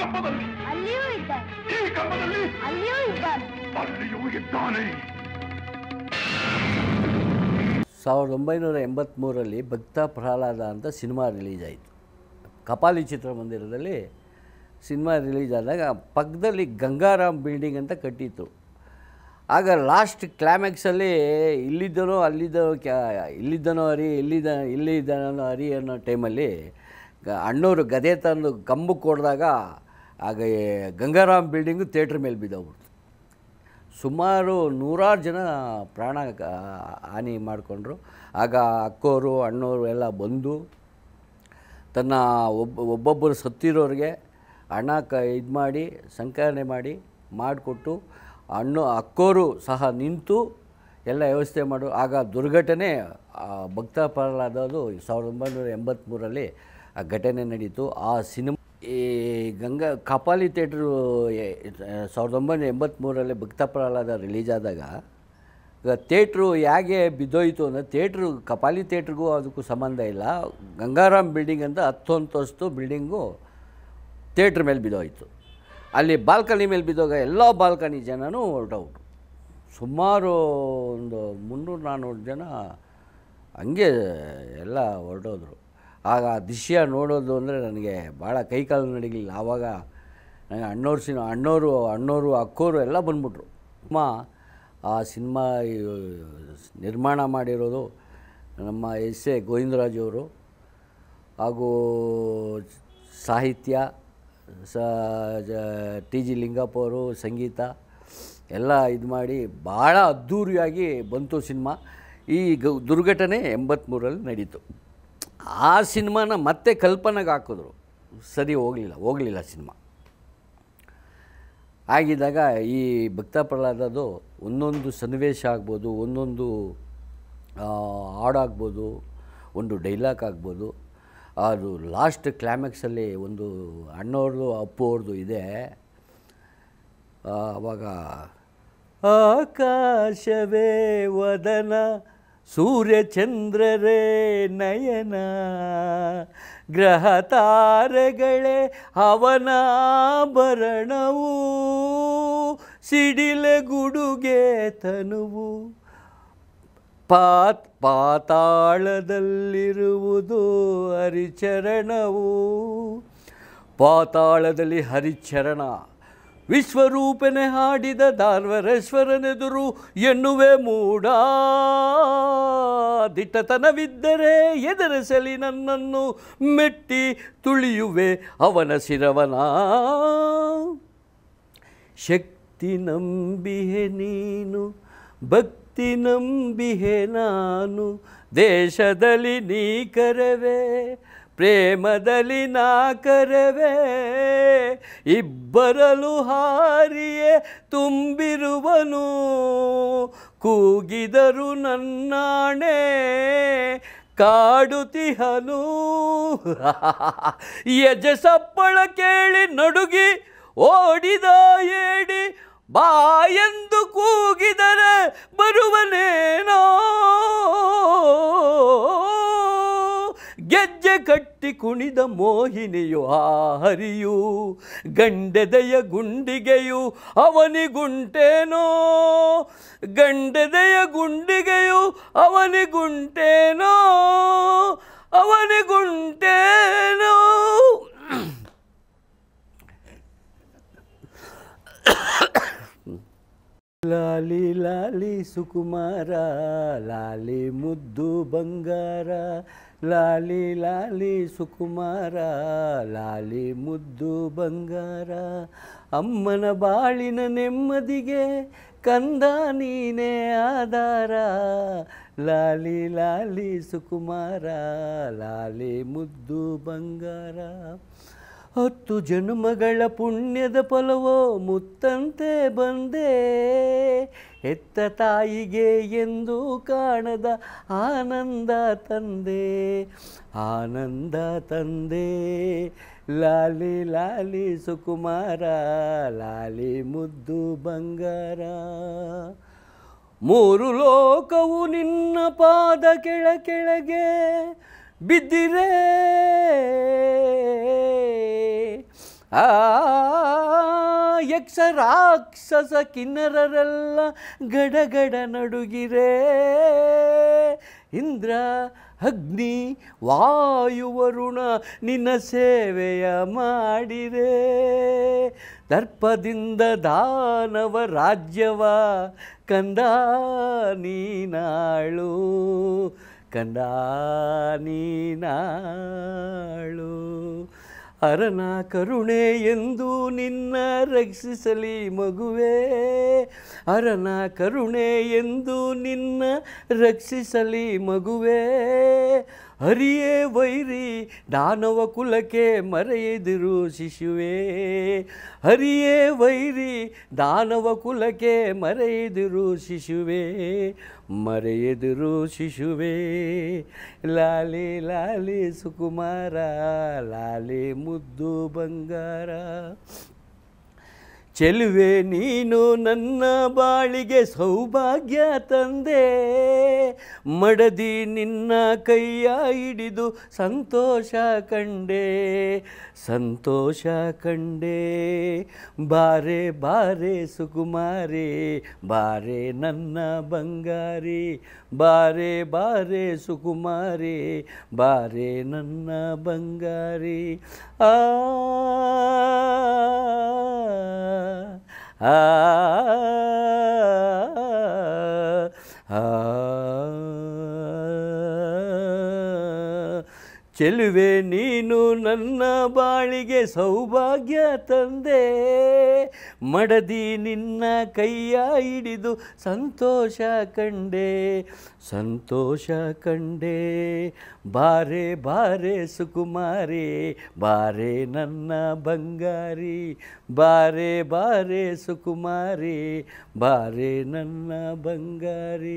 ಕಂಬದಲ್ಲಿ ಈ ಕಂಬದಲ್ಲಿ ಇದ್ದಾನೆ ಸಾವಿರದ ಒಂಬೈನೂರ ಎಂಬತ್ತ್ಮೂರಲ್ಲಿ ಭಕ್ತ ಪ್ರಹ್ಲಾದ ಅಂತ ಸಿನಿಮಾ ರಿಲೀಸ್ ಆಯಿತು ಕಪಾಲಿ ಚಿತ್ರಮಂದಿರದಲ್ಲಿ ಸಿನಿಮಾ ರಿಲೀಸ್ ಆದಾಗ ಪಕ್ಕದಲ್ಲಿ ಗಂಗಾರಾಮ್ ಬಿಲ್ಡಿಂಗ್ ಅಂತ ಕಟ್ಟಿತ್ತು ಆಗ ಲಾಸ್ಟ್ ಕ್ಲೈಮ್ಯಾಕ್ಸಲ್ಲಿ ಇಲ್ಲಿದ್ದನೋ ಅಲ್ಲಿದ್ದನೋ ಕ್ಯಾ ಇಲ್ಲಿದ್ದನೋ ಅರಿ ಇಲ್ಲಿದ್ದ ಇಲ್ಲಿದ್ದನೋ ಅರಿ ಅನ್ನೋ ಟೈಮಲ್ಲಿ ಅಣ್ಣವರು ಗದೆ ತಂದು ಕಂಬಕ್ಕೆ ಕೊಡಿದಾಗ ಆಗ ಗಂಗಾರಾಮ್ ಬಿಲ್ಡಿಂಗು ಥಿಯೇಟ್ರ್ ಮೇಲೆ ಬಿದ್ದೋಗ್ಬಿಡ್ತು ಸುಮಾರು ನೂರಾರು ಜನ ಪ್ರಾಣ ಹಾನಿ ಮಾಡಿಕೊಂಡ್ರು ಆಗ ಅಕ್ಕೋರು ಅಣ್ಣೋರು ಎಲ್ಲ ಬಂದು ತನ್ನ ಒಬ್ಬ ಒಬ್ಬೊಬ್ಬರು ಸತ್ತಿರೋರಿಗೆ ಹಣ ಕ ಇದು ಮಾಡಿ ಸಂಕಲನೆ ಮಾಡಿ ಮಾಡಿಕೊಟ್ಟು ಅಣ್ಣು ಅಕ್ಕೋರು ಸಹ ನಿಂತು ಎಲ್ಲ ವ್ಯವಸ್ಥೆ ಮಾಡು ಆಗ ದುರ್ಘಟನೆ ಭಕ್ತ ಸಾವಿರದ ಒಂಬೈನೂರ ಎಂಬತ್ತ್ಮೂರಲ್ಲಿ ಆ ಘಟನೆ ನಡೀತು ಆ ಸಿನಿಮಾ ಈ ಗಂಗಾ ಕಪಾಲಿ ಥಿಯೇಟ್ರು ಸಾವಿರದ ಒಂಬೈನೂರ ಎಂಬತ್ತ್ಮೂರಲ್ಲಿ ಭಕ್ತ ಪ್ರಹ್ಲಾದ ರಿಲೀಸ್ ಆದಾಗ ಥಿಯೇಟ್ರು ಹೇಗೆ ಬಿದ್ದೋಯ್ತು ಅಂದರೆ ಥಿಯೇಟ್ರು ಕಪಾಲಿ ಥಿಯೇಟ್ರಿಗೂ ಅದಕ್ಕೂ ಸಂಬಂಧ ಇಲ್ಲ ಗಂಗಾರಾಮ್ ಬಿಲ್ಡಿಂಗ್ ಅಂತ ಹತ್ತೊಂತಸ್ತು ಬಿಲ್ಡಿಂಗು ಥಿಯೇಟ್ರ್ ಮೇಲೆ ಬಿದ್ದೋಯ್ತು ಅಲ್ಲಿ ಬಾಲ್ಕನಿ ಮೇಲೆ ಬಿದ್ದೋಗ ಎಲ್ಲ ಬಾಲ್ಕನಿ ಜನನೂ ಹೊರಟೌಟ್ ಸುಮಾರು ಒಂದು ಮುನ್ನೂರು ನಾನ್ನೂರು ಜನ ಹಂಗೆ ಎಲ್ಲ ಹೊರಟೋದ್ರು ಆಗ ಆ ದೃಶ್ಯ ನೋಡೋದು ಅಂದರೆ ನನಗೆ ಭಾಳ ಕೈಕಾಲು ನಡೀಲಿಲ್ಲ ಆವಾಗ ನನಗೆ ಅಣ್ಣೋರು ಸಿನಿಮಾ ಅಣ್ಣೋರು ಅಣ್ಣೋರು ಅಕ್ಕೋರು ಎಲ್ಲ ಬಂದ್ಬಿಟ್ರು ನಮ್ಮ ಆ ಸಿನಿಮಾ ನಿರ್ಮಾಣ ಮಾಡಿರೋದು ನಮ್ಮ ಎಸ್ ಎ ಗೋವಿಂದರಾಜವರು ಹಾಗೂ ಸಾಹಿತ್ಯ ಸ ಟಿ ಜಿ ಲಿಂಗಪ್ಪ ಅವರು ಸಂಗೀತ ಎಲ್ಲ ಇದು ಮಾಡಿ ಭಾಳ ಅದ್ಧೂರಿಯಾಗಿ ಬಂತು ಸಿನಿಮಾ ಈ ದುರ್ಘಟನೆ ಎಂಬತ್ತ್ಮೂರಲ್ಲಿ ನಡೀತು ಆ ಸಿನಿಮಾನ ಮತ್ತೆ ಕಲ್ಪನೆಗೆ ಹಾಕಿದ್ರು ಸರಿ ಹೋಗಲಿಲ್ಲ ಹೋಗಲಿಲ್ಲ ಸಿನಿಮಾ ಆಗಿದ್ದಾಗ ಈ ಭಕ್ತ ಪ್ರಹ್ಲಾದದು ಒಂದೊಂದು ಸನ್ನಿವೇಶ ಆಗ್ಬೋದು ಒಂದೊಂದು ಹಾಡಾಗ್ಬೋದು ಒಂದು ಡೈಲಾಗ್ ಆಗ್ಬೋದು ಅದು ಲಾಸ್ಟ್ ಕ್ಲೈಮ್ಯಾಕ್ಸಲ್ಲಿ ಒಂದು ಅಣ್ಣವ್ರದ್ದು ಅಪ್ಪು ಅವ್ರದ್ದು ಇದೆ ಆವಾಗ ಆಕಾಶವೇ ವದನ ಸೂರ್ಯಚಂದ್ರರೇ ನಯನ ಗ್ರಹ ತಾರೆಗಳೇ ಅವನಾಭರಣವು ಸಿಡಿಲ ಗುಡುಗೆ ತನುವು ಪಾತ್ ಪಾತಾಳದಲ್ಲಿರುವುದು ಹರಿಚರಣವು ಪಾತಾಳದಲ್ಲಿ ಹರಿಚರಣ ವಿಶ್ವರೂಪನೆ ಹಾಡಿದ ಧಾರ್ವರೇಶ್ವರನೆದುರು ಎನ್ನುವೆ ಮೂಡ ದಿಟ್ಟತನವಿದ್ದರೆ ಎದುರಿಸಲಿ ನನ್ನನ್ನು ಮೆಟ್ಟಿ ತುಳಿಯುವೆ ಅವನ ಶಿರವನ ಶಕ್ತಿ ನಂಬಿಹೆ ನೀನು ಭಕ್ತಿ ನಂಬಿಹೆ ನಾನು ದೇಶದಲ್ಲಿ ನೀ ಕರವೇ ಪ್ರೇಮದಲ್ಲಿ ಕರವೇ ಇಬ್ಬರಲು ಹಾರಿಯೇ ತುಂಬಿರುವನು ಕೂಗಿದರು ನನ್ನಾಣೆ ಕಾಡುತಿಹನು ಯಜ ಸಪ್ಪಳ ಕೇಳಿ ನಡುಗಿ ಓಡಿದ ಏಡಿ ಬಾ ಎಂದು ಕೂಗಿದರೆ ಬರುವನೇನೋ ಗೆಜ್ಜೆ ಕಟ್ಟಿ ಕುಣಿದ ಮೋಹಿನಿಯು ಆ ಹರಿಯು ಗಂಡೆದೆಯ ಗುಂಡಿಗೆಯು ಅವನಿಗುಂಟೇನೋ ಗಂಡೆದೆಯ ಗುಂಡಿಗೆಯು ಗುಂಟೇನೋ ಸುಕುಮಾರ ಲಾಲಿ ಮುದ್ದು ಬಂಗಾರ ಲಾಲಿ ಲಾಲಿ ಸುಕುಮಾರ ಲಾಲಿ ಮುದ್ದು ಬಂಗಾರ ಅಮ್ಮನ ಬಾಳಿನ ನೆಮ್ಮದಿಗೆ ಕಂದ ನೀನೇ ಆಧಾರ ಲಾಲಿ ಲಾಲಿ ಸುಕುಮಾರ ಲಾಲಿ ಮುದ್ದು ಬಂಗಾರ ಹತ್ತು ಜನ್ಮಗಳ ಪುಣ್ಯದ ಫಲವೋ ಮುತ್ತಂತೆ ಬಂದೇ ಹೆತ್ತ ತಾಯಿಗೆ ಎಂದು ಕಾಣದ ಆನಂದ ತಂದೆ ಆನಂದ ತಂದೆ ಲಾಲಿ ಲಾಲಿ ಸುಕುಮಾರ ಲಾಲಿ ಮುದ್ದು ಬಂಗಾರ ಮೂರು ಲೋಕವು ನಿನ್ನ ಪಾದ ಕೆಳ ಕೆಳಗೆ ಬಿದ್ದಿರೇ ಆ ಯಕ್ಷ ರಾಕ್ಷಸ ಕಿನ್ನರರೆಲ್ಲ ಗಡಗಡ ನಡುಗಿರೇ ಇಂದ್ರ ಅಗ್ನಿ ವರುಣ ನಿನ್ನ ಸೇವೆಯ ಮಾಡಿರೆ ದರ್ಪದಿಂದ ದಾನವ ರಾಜ್ಯವ ಕಂದ ನೀನಾಳು ಕಂದ ನೀನಾಳು ಅರನ ಕರುಣೆ ಎಂದು ನಿನ್ನ ರಕ್ಷಿಸಲಿ ಮಗುವೆ ಅರನ ಕರುಣೆ ಎಂದು ನಿನ್ನ ರಕ್ಷಿಸಲಿ ಮಗುವೆ ಹರಿಯೇ ವೈರಿ ದಾನವ ಕುಲಕ್ಕೆ ಮರೆಯದಿರು ಶಿಶುವೇ ಹರಿಯೇ ವೈರಿ ದಾನವ ಕುಲಕ್ಕೆ ಮರೆಯದಿರು ಶಿಶುವೇ ಮರೆಯದಿರು ಶಿಶುವೇ ಲಾಲಿ ಲಾಲಿ ಸುಕುಮಾರ ಲಾಲಿ ಮುದ್ದು ಬಂಗಾರ ಚೆಲುವೆ ನೀನು ನನ್ನ ಬಾಳಿಗೆ ಸೌಭಾಗ್ಯ ತಂದೆ ಮಡದಿ ನಿನ್ನ ಕೈಯ ಹಿಡಿದು ಸಂತೋಷ ಕಂಡೆ ಸಂತೋಷ ಕಂಡೆ ಬಾರೆ ಬಾರೆ ಸುಕುಮಾರಿ ಬಾರೆ ನನ್ನ ಬಂಗಾರಿ ಬಾರೆ ಬಾರೆ ಸುಕುಮಾರಿ ಬಾರೆ ನನ್ನ ಬಂಗಾರಿ ಆ ah, ah, ah. ಚೆಲುವೆ ನೀನು ನನ್ನ ಬಾಳಿಗೆ ಸೌಭಾಗ್ಯ ತಂದೆ ಮಡದಿ ನಿನ್ನ ಕೈಯ ಹಿಡಿದು ಸಂತೋಷ ಕಂಡೆ ಸಂತೋಷ ಕಂಡೆ ಬಾರೆ ಬಾರೆ ಸುಕುಮಾರಿ ಬಾರೆ ನನ್ನ ಬಂಗಾರಿ ಬಾರೆ ಬಾರೆ ಸುಕುಮಾರಿ ಬಾರೆ ನನ್ನ ಬಂಗಾರಿ